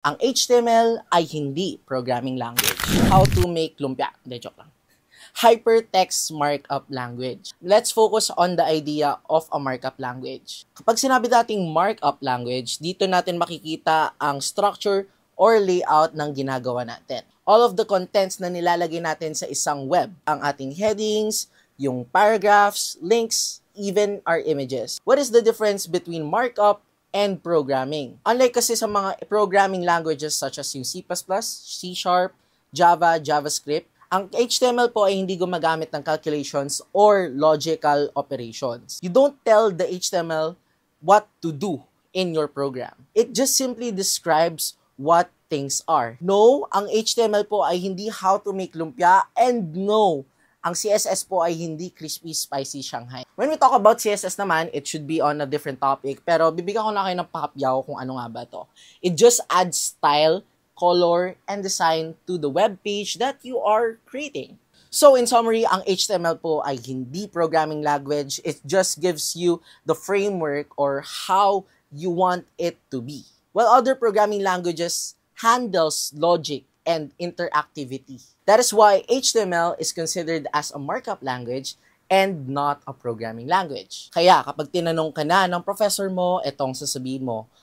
Ang HTML ay hindi programming language. How to make lumpia. De joke lang. Hypertext Markup Language. Let's focus on the idea of a markup language. Kapag sinabi dating markup language, dito natin makikita ang structure or layout ng ginagawa natin. All of the contents na nilalagay natin sa isang web. Ang ating headings, yung paragraphs, links, even our images. What is the difference between markup and programming. Unlike kasi sa mga programming languages such as yung C++, C Sharp, Java, JavaScript, ang HTML po ay hindi gumagamit ng calculations or logical operations. You don't tell the HTML what to do in your program. It just simply describes what things are. No, ang HTML po ay hindi how to make lumpia and no, ang CSS po ay hindi crispy spicy Shanghai. When we talk about CSS naman, it should be on a different topic. Pero bibigyan ko na kayo ng pahapyaw kung ano nga ba to. It just adds style, color, and design to the web page that you are creating. So in summary, ang HTML po ay hindi programming language. It just gives you the framework or how you want it to be. While other programming languages handles logic and interactivity. That is why HTML is considered as a markup language and not a programming language. Kaya kapag tinanong ka na ng professor mo, itong sasabihin mo,